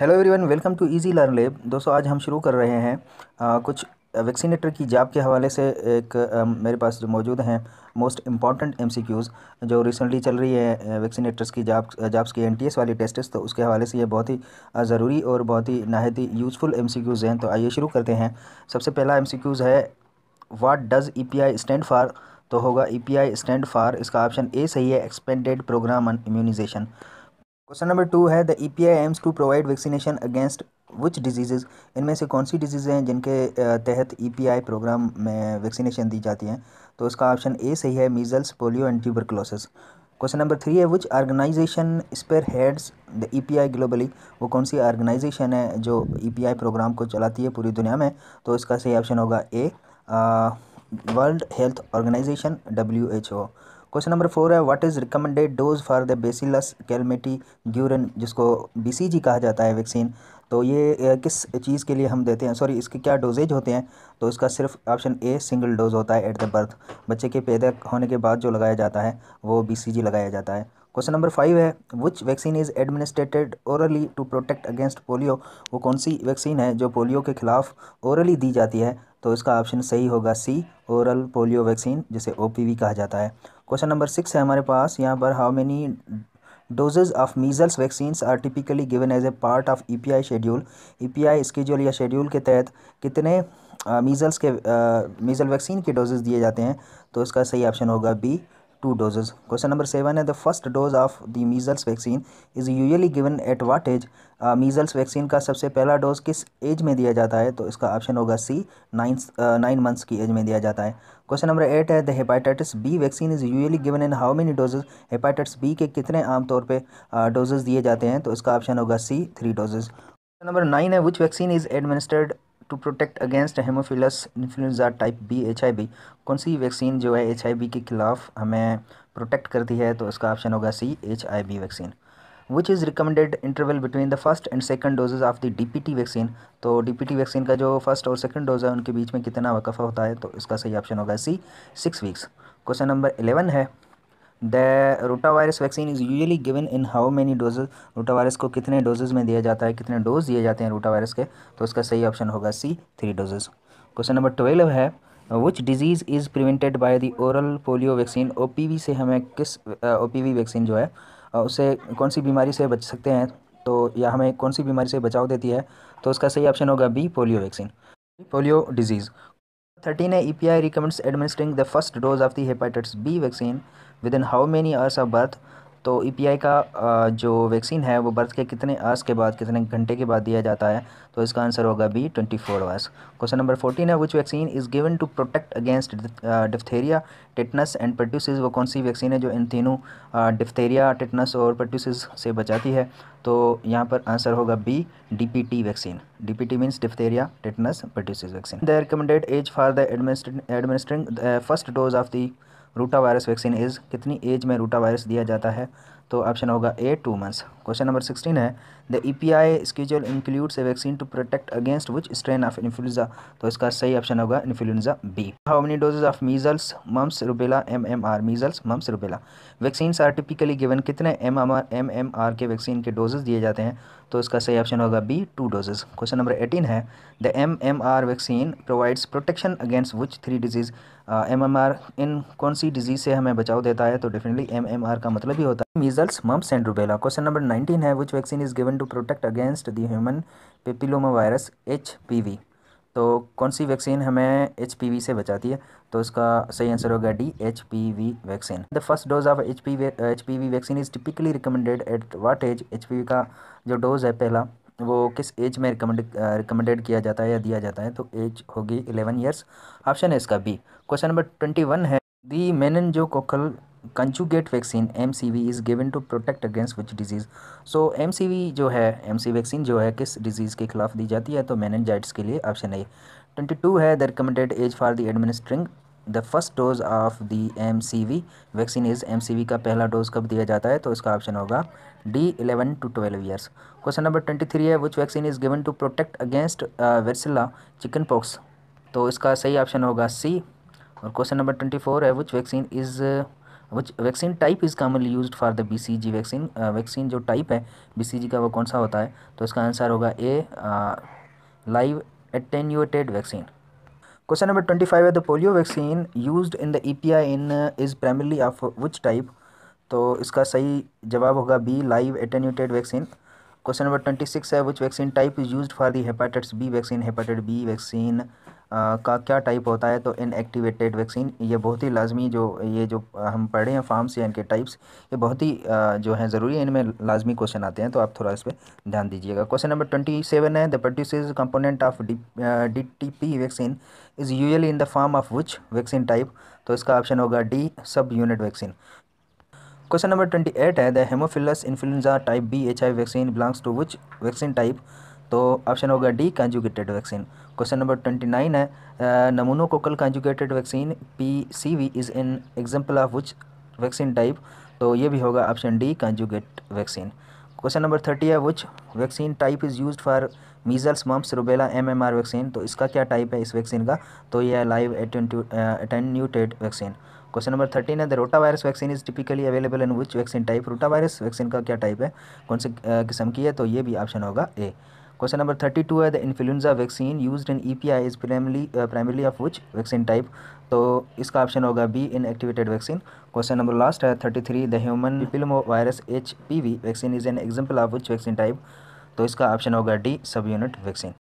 hello everyone welcome to easy learn lab दोस्तों आज हम शुरू कर रहे हैं आ, कुछ वैक्सीनेटर की जाब के हवाले से एक आ, मेरे पास जो मौजूद हैं मोस्ट इंपॉर्टेंट एमसीक्यूज़ जो रिसेंटली चल रही है वैक्सीनेटर्स की जाब जाब्स की एनटीएस वाली टेस्टेस तो उसके हवाले से ये बहुत ही ज़रूरी और बहुत ही नाहती ही यूज़फुल क्यूज़ हैं तो आइए शुरू करते हैं सबसे पहला क्यूज़ है what does E P I stand for तो होगा ई पी आई स्टैंड फार इसका ऑप्शन ए सही है expanded programme on immunisation question number two है the E P I aims to provide vaccination against which diseases इनमें से कौन सी डिजीज़ें हैं जिनके तहत ई पी आई प्रोग्राम में वैक्सीनेशन दी जाती हैं तो इसका ऑप्शन ए सही है measles polio and tuberculosis question number three है which organisation spearheads the E P I globally वो कौन सी ऑर्गेनाइजेशन है जो ई पी आई प्रोग्राम को चलाती है पूरी दुनिया में तो इसका सही ऑप्शन होगा A World Health Organization W H O question number four है what is recommended dose for the bacillus Calmette Guerin जिसको बीसीजी कहा जाता है वैक्सीन तो ये किस चीज़ के लिए हम देते हैं सॉरी इसके क्या डोजेज होते हैं तो इसका सिर्फ ऑप्शन ए सिंगल डोज होता है एट द बर्थ बच्चे के पैदा होने के बाद जो लगाया जाता है वो बी लगाया जाता है क्वेश्चन नंबर फाइव है which vaccine is administered orally to protect against polio वो कौन सी वैक्सीन है जो पोलियो के खिलाफ ओरली दी जाती है तो इसका ऑप्शन सही होगा सी ओरल पोलियो वैक्सीन जिसे ओ कहा जाता है क्वेश्चन नंबर सिक्स है हमारे पास यहाँ पर how many doses of measles vaccine are typically given as a part of E P I schedule E P I schedule या शेड्यूल के तहत कितने मीज़ल्स के मीज़ल वैक्सीन के डोजेज दिए जाते हैं तो इसका सही ऑप्शन होगा B two doses question number seven है the first dose of the measles vaccine is usually given at what age measles vaccine का सबसे पहला डोज किस एज में दिया जाता है तो इसका ऑप्शन होगा सी नाइन नाइन मंथ्स की एज में दिया जाता है क्वेश्चन नंबर एट है the hepatitis B vaccine is usually given in how many doses hepatitis B के कितने आमतौर पर डोजेज uh, दिए जाते हैं तो इसका ऑप्शन होगा C three doses number nine है which vaccine is administered to protect against haemophilus influenza type B H कौन सी वैक्सीन जो है एच के खिलाफ हमें प्रोटेक्ट करती है तो इसका ऑप्शन होगा C H vaccine which is recommended interval between the first and second doses of the DPT vaccine तो डीपीटी वैक्सीन का जो फर्स्ट और सेकंड डोज है उनके बीच में कितना वकफा होता है तो इसका सही ऑप्शन होगा C six weeks question number eleven है the virus vaccine is usually given in how many doses virus को कितने डोजेज में दिया जाता है कितने डोज दिए जाते हैं वायरस के तो उसका सही ऑप्शन होगा C three doses question number twelve है which disease is prevented by the oral polio vaccine O से हमें किस ओ पी वी वैक्सीन जो है उससे कौन सी बीमारी से बच सकते हैं तो या हमें कौन सी बीमारी से बचाव देती है तो उसका सही ऑप्शन होगा B polio vaccine polio disease thirteen है E P I recommends administering the first dose of the hepatitis B vaccine within how many hours of birth तो ई e का जो वैक्सीन है वो बर्थ के कितने hours के बाद कितने घंटे के बाद दिया जाता है तो इसका आंसर होगा B twenty four hours question number fourteen है which vaccine is given to protect against diphtheria tetanus and pertussis वो कौन सी वैक्सीन है जो इन तीनों डिफ्थेरिया टिटनस और पर्ट्यूसिस से बचाती है तो यहाँ पर आंसर होगा B T vaccine T means diphtheria tetanus pertussis vaccine the recommended age for the administering first dose of the rotavirus vaccine is कितनी एज में रूटा वायरस दिया जाता है तो ऑप्शन होगा A two months question number sixteen है the E P I schedule includes a vaccine to protect against which strain of influenza तो इसका सही ऑप्शन होगा influenza B how many doses of measles mumps rubella M M R measles mumps rubella vaccine are typically given कितने M M R M M R के vaccine के doses दिए जाते हैं तो इसका सही ऑप्शन होगा B two doses question number eighteen है the M M R vaccine provides protection against which three disease M M R इन कौन सी डिजीज़ से हमें बचाव देता है तो डेफिनेटली एम एम आर का मतलब ही होता है measles mumps and rubella question number nineteen है which vaccine is given to protect against the human papilloma virus H तो कौन सी वैक्सीन हमें एच से बचाती है तो इसका सही आंसर होगा D H vaccine the first dose of H P H vaccine is typically recommended at what age H का जो डोज़ है पहला वो किस एज में रिकमेंड रिकमेंडेड किया जाता है या दिया जाता है तो एज होगी इलेवन ईयर्स ऑप्शन है इसका B question number twenty one है the meningococcal conjugate vaccine M C V is given to protect against which disease so M C V जो है एम सी वैक्सीन जो है किस disease के खिलाफ दी जाती है तो मैनजाइट्स के लिए ऑप्शन ए ट्वेंटी टू है the recommended age for the administering the first dose of the M C V vaccine is M C V का पहला डोज कब दिया जाता है तो इसका ऑप्शन होगा D eleven to twelve years question number twenty three है which vaccine is given to protect against varicella chicken pox तो इसका सही ऑप्शन होगा सी और क्वेश्चन नंबर ट्वेंटी फोर है which vaccine is which vaccine type is commonly use for the B C G vaccine vaccine जो type है B C G का वो कौन सा होता है तो इसका आंसर होगा A live attenuated vaccine question number twenty five है the polio vaccine use in the E P I in is primarily of which type तो इसका सही जवाब होगा B live attenuated vaccine question number twenty six है which vaccine type is use for the hepatitis B vaccine hepatitis B vaccine का क्या type होता है तो इनएक्टिवेटेड वैक्सीन ये बहुत ही लाजमी जो ये जो हम पढ़े हैं फार्म्स या इनके टाइप्स ये बहुत ही जो है ज़रूरी है इनमें लाजमी क्वेश्चन आते हैं तो आप थोड़ा इस पर ध्यान दीजिएगा क्वेश्चन नंबर ट्वेंटी सेवन है the produce component of D T P vaccine is usually in the form of which vaccine type तो इसका ऑप्शन होगा D subunit vaccine question number twenty eight है the haemophilus influenza type B H I vaccine belongs to which vaccine type तो option होगा D conjugated vaccine question number twenty nine है का conjugated vaccine P C V is in example of which vaccine type तो ये भी होगा option D conjugate vaccine question number thirty है which vaccine type is use for measles mumps rubella M M R vaccine तो इसका क्या type है इस वैक्सीन का तो ये है live attenuated vaccine question number thirteen है the rotavirus vaccine is typically available in which vaccine type rotavirus vaccine का क्या टाइप है कौन से किस्म की है तो ये भी ऑप्शन होगा A question number thirty two है the the vaccine use in E P I is primarily primary of which vaccine type तो इसका ऑप्शन होगा B inactivated vaccine question number last है thirty three the human film virus H P V vaccine is an example of which vaccine type तो इसका option होगा D subunit vaccine